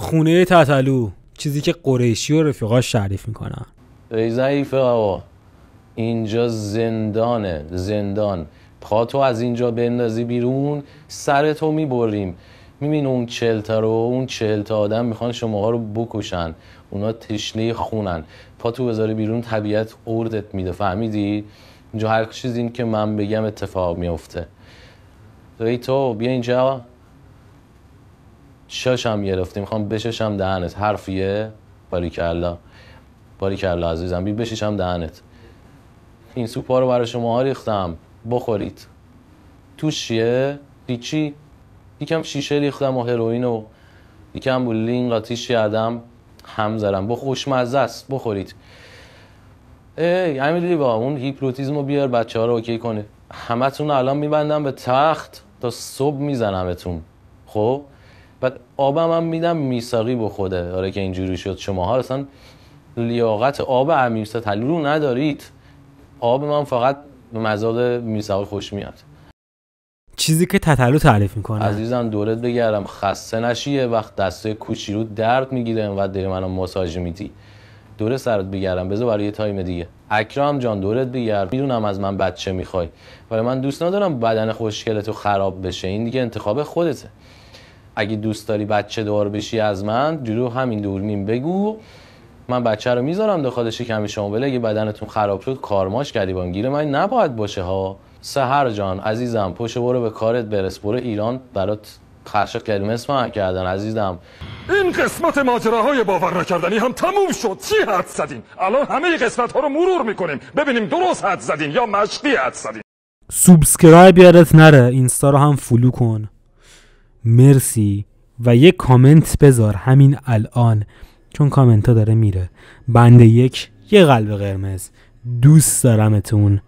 خونه تتلو چیزی که قریشی و رفیقاش شریف میکنن ای ضعیف آقا اینجا زندانه زندان پاتو از اینجا بندازی بیرون تو میبریم میبین اون چلتا رو اون چلتا آدم میخوان شماها رو بکشن اونا تشنه خونن پاتو بذاری بیرون طبیعت اردت میده فهمیدی؟ اینجا هر چیز این که من بگم اتفاق میفته ای تو بیا اینجا شاشم گرفتیم میخوام بششم دهنت حرفیه باریکلا باریکلا عزیزم بی بششم دهنت این سوپا رو برای شما ریختم بخورید توش چیه؟ هیچی یکم شیشه ریختم و هروئین و یکم بولین قاطیش کردم هم زرم با خوشمزه است بخورید ای همین با اون هیپروتیزم رو بیار بچه ها رو اوکی کنه همتون الان میبندم به تخت تا صبح میزنمتون خب بعد آبم هم میدم میساقی به خوده آره که اینجوری شد شماها اصلا لیاقت آب امیرسا تلو ندارید آب من فقط به مزاد میساقی خوش میاد چیزی که تطلو تعریف میکنه عزیزم دورت بگردم خسته نشیه وقت دسته کوچی رو درد میگیره و داری منو ماساژ میدی دوره سرت بگردم بذار برای یه تایم دیگه اکرام جان دورت بگرد میدونم از من بچه میخوای ولی من دوست ندارم بدن خوشگلتو خراب بشه این دیگه انتخاب خودته اگه دوست داری بچه دار بشی از من جلو همین دور دورمین بگو من بچه رو میذارم داخل کمی شما بله اگه بدنتون خراب شد کارماش گریبان با من نباید باشه ها سهر جان عزیزم پشت برو به کارت برس برو ایران برات خرش کلمه اسم کردن عزیزم این قسمت ماجراهای باور نکردنی هم تموم شد چی حد زدین الان همه قسمت ها رو مرور میکنیم ببینیم درست حد زدین یا مشقی حد زدین سوبسکرایب یادت نره اینستا رو هم فولو کن مرسی و یه کامنت بذار همین الان چون کامنت ها داره میره بند یک یه قلب قرمز دوست دارمتون